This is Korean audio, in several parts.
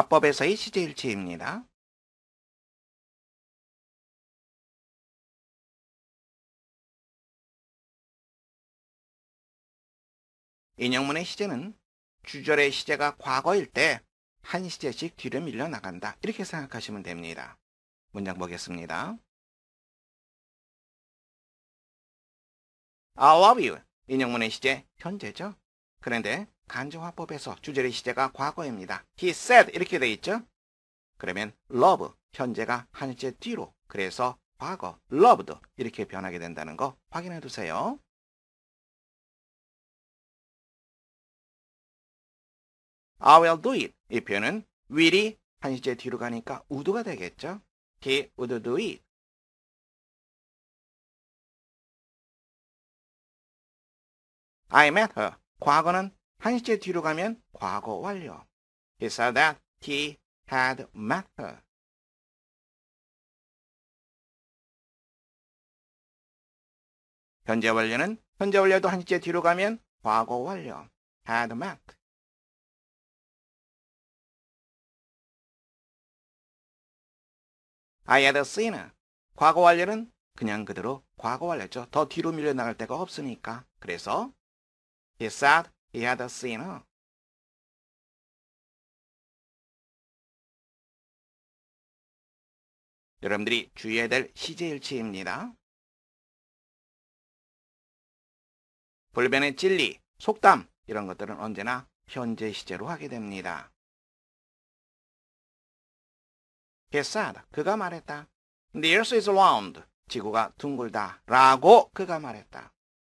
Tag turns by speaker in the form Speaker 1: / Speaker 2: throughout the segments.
Speaker 1: 합법에서의 시제일치입니다. 인형문의 시제는 주절의 시제가 과거일 때 한 시제씩 뒤로 밀려 나간다. 이렇게 생각하시면 됩니다. 문장 보겠습니다. I love you.
Speaker 2: 인형문의 시제 현재죠. 그런데 간접화법에서주제의 시제가 과거입니다. He said 이렇게 돼 있죠. 그러면 love 현재가 한일째 뒤로
Speaker 1: 그래서 과거 loved 이렇게 변하게 된다는 거 확인해 두세요. I will do it 이 표현은 will이 한시제 뒤로 가니까 우드가 되겠죠. He would do it. I met her. 과거는 한시제 뒤로 가면 과거 완료. He said that he had met her. 현재 완료는 현재 완료도 한시제 뒤로 가면 과거 완료. had met. 아 had s e
Speaker 3: 과거 완료는
Speaker 1: 그냥 그대로
Speaker 3: 과거 완료죠. 더 뒤로 밀려 나갈 데가 없으니까.
Speaker 1: 그래서 he said याद अस्सी ना 여러분들이 주의해야 될 시제일치입니다.
Speaker 3: 불변의 진리, 속담 이런 것들은 언제나 현재 시제로 하게 됩니다. h 사 s 그가 말했다. The earth
Speaker 2: is round. 지구가 둥글다. 라고 그가 말했다.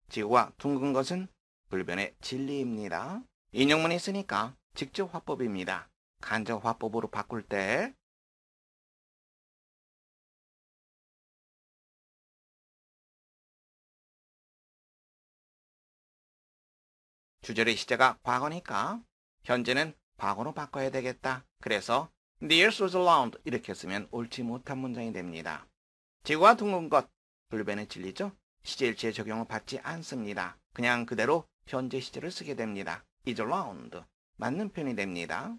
Speaker 2: 지구가 둥근 것은 불변의 진리입니다. 인용문이 있으니까 직접 화법입니다.
Speaker 1: 간접 화법으로 바꿀 때 주절의 시제가 과거니까 현재는 과거로 바꿔야
Speaker 2: 되겠다. 그래서 The earth was round 이렇게 쓰면 옳지 못한 문장이 됩니다. 지구와 둥근 것, 불변의 진리죠? 시제일치의 적용을 받지 않습니다. 그냥
Speaker 1: 그대로 현재 시제를 쓰게 됩니다. is round. 맞는 편이 됩니다.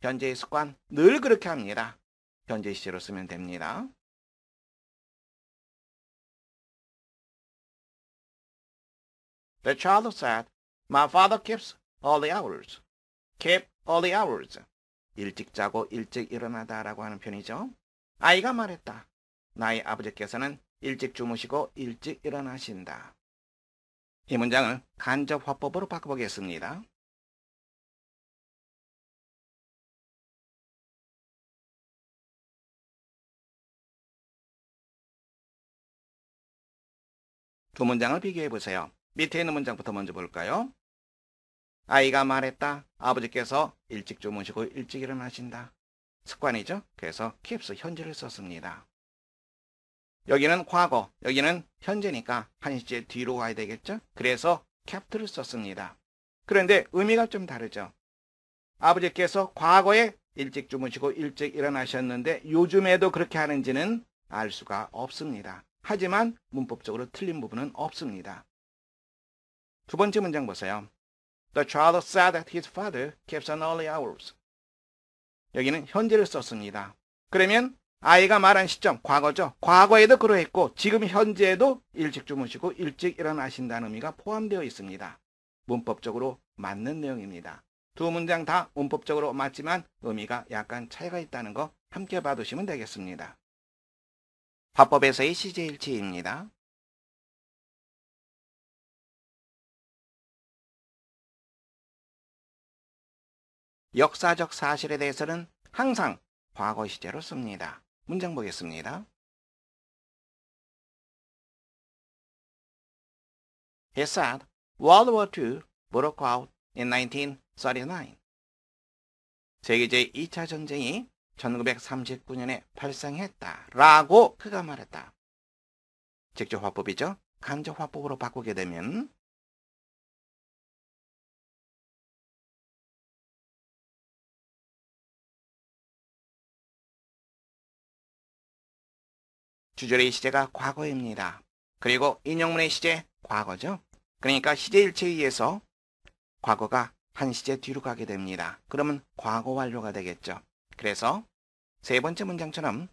Speaker 1: 현재의 습관 늘 그렇게 합니다. 현재 시제로 쓰면 됩니다. The child said, My father keeps a r l y hours. Keep a r l y hours.
Speaker 2: 일찍 자고 일찍 일어나다라고 하는 편이죠. 아이가 말했다. 나의 아버지께서는 일찍 주무시고 일찍 일어나신다. 이 문장을
Speaker 1: 간접 화법으로 바꿔보겠습니다. 두 문장을 비교해 보세요. 밑에 있는 문장부터 먼저
Speaker 2: 볼까요? 아이가 말했다. 아버지께서 일찍 주무시고 일찍 일어나신다. 습관이죠? 그래서 keeps 현재를 썼습니다. 여기는 과거, 여기는 현재니까 한시제 뒤로 가야 되겠죠? 그래서 캡트를 썼습니다. 그런데 의미가 좀 다르죠. 아버지께서 과거에 일찍 주무시고 일찍 일어나셨는데 요즘에도 그렇게 하는지는 알 수가 없습니다. 하지만 문법적으로 틀린 부분은 없습니다. 두 번째 문장 보세요. The child said that his father keeps an early hours. 여기는 현재를 썼습니다. 그러면 아이가 말한 시점, 과거죠. 과거에도 그러했고 지금 현재에도 일찍 주무시고 일찍 일어나신다는 의미가 포함되어 있습니다. 문법적으로 맞는 내용입니다. 두 문장 다 문법적으로 맞지만
Speaker 1: 의미가 약간 차이가 있다는 거 함께 봐두시면 되겠습니다. 화법에서의 시제일치입니다. 역사적 사실에 대해서는 항상 과거 시제로 씁니다. 문장 보겠습니다. h said World War II broke out in 1939. 세계제
Speaker 2: 2차 전쟁이 1939년에 발생했다. 라고 그가 말했다.
Speaker 1: 직접화법이죠. 간접화법으로 바꾸게 되면 주절의 시제가 과거입니다. 그리고 인용문의 시제 과거죠. 그러니까 시제일체에
Speaker 2: 의해서 과거가 한 시제 뒤로 가게 됩니다. 그러면 과거 완료가 되겠죠. 그래서 세 번째 문장처럼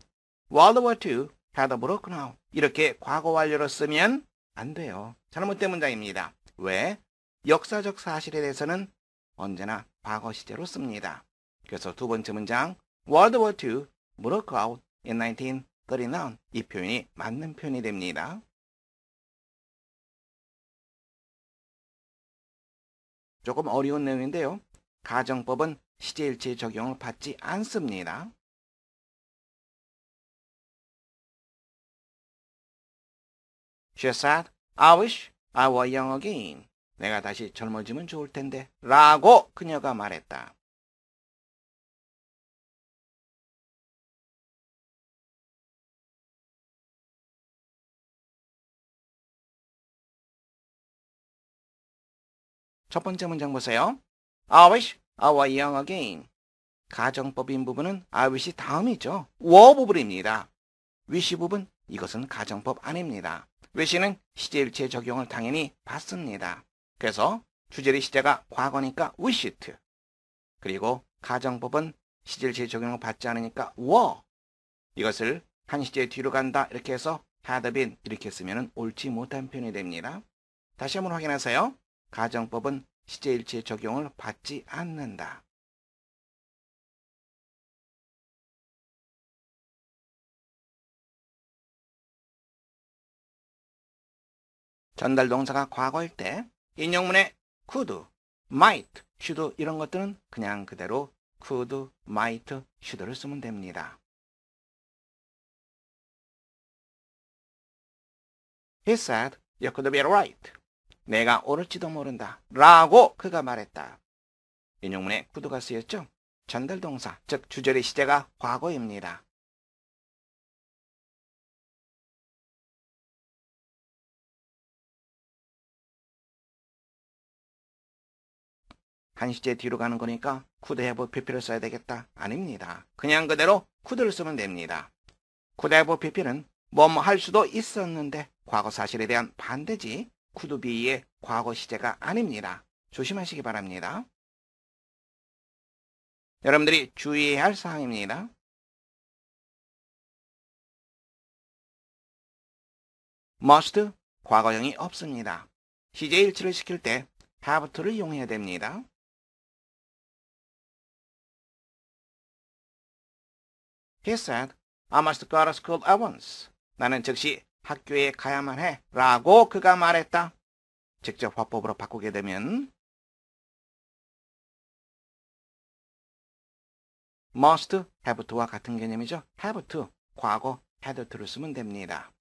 Speaker 2: World War II had broken out 이렇게 과거 완료로 쓰면 안 돼요. 잘못된 문장입니다. 왜? 역사적 사실에 대해서는 언제나 과거 시제로 씁니다. 그래서 두 번째 문장 World War II broke out in 19 거리는 이 표현이
Speaker 1: 맞는 표현이 됩니다. 조금 어려운 내용인데요. 가정법은 시제일치 적용을 받지 않습니다. She I wish I were young again. 내가 다시 젊어지면 좋을 텐데. 라고 그녀가 말했다. 첫 번째 문장 보세요. I wish I were young again.
Speaker 2: 가정법인 부분은 I wish 다음이죠. 워 부분입니다. wish 부분 이것은 가정법 아닙니다. wish는 시제일체 적용을 당연히 받습니다. 그래서 주제리 시제가 과거니까 wished. 그리고 가정법은 시제일체 적용을 받지 않으니까 워. 이것을 한 시제 뒤로 간다 이렇게 해서 had been 이렇게 쓰면 옳지 못한 표현이 됩니다. 다시 한번 확인하세요.
Speaker 1: 가정법은 시제일치의 적용을 받지 않는다. 전달 동사가 과거일 때 인용문에
Speaker 3: could, might, should 이런 것들은 그냥 그대로 could,
Speaker 1: might, should를 쓰면 됩니다. He said, you could be right. 내가 오를지도 모른다.
Speaker 2: 라고 그가 말했다. 인용문에 구두가 쓰였죠. 전달동사,
Speaker 1: 즉 주절의 시제가 과거입니다. 한시제 뒤로 가는 거니까 쿠데보 PP를 써야 되겠다.
Speaker 2: 아닙니다. 그냥 그대로 쿠드를 쓰면 됩니다. 쿠데보 PP는 뭐 뭐 할 수도 있었는데 과거 사실에 대한 반대지 쿠두비의 과거 시제가
Speaker 1: 아닙니다. 조심하시기 바랍니다. 여러분들이 주의해야 할 사항입니다. m 스트 과거형이 없습니다. 시제 일치를 시킬 때 have to를 이용해야 됩니다. He said, I must go to school at once. 나는 즉시 학교에 가야만 해 라고 그가 말했다. 직접 화법으로 바꾸게 되면 must, have to와 같은 개념이죠. have to, 과거 had to를 쓰면 됩니다.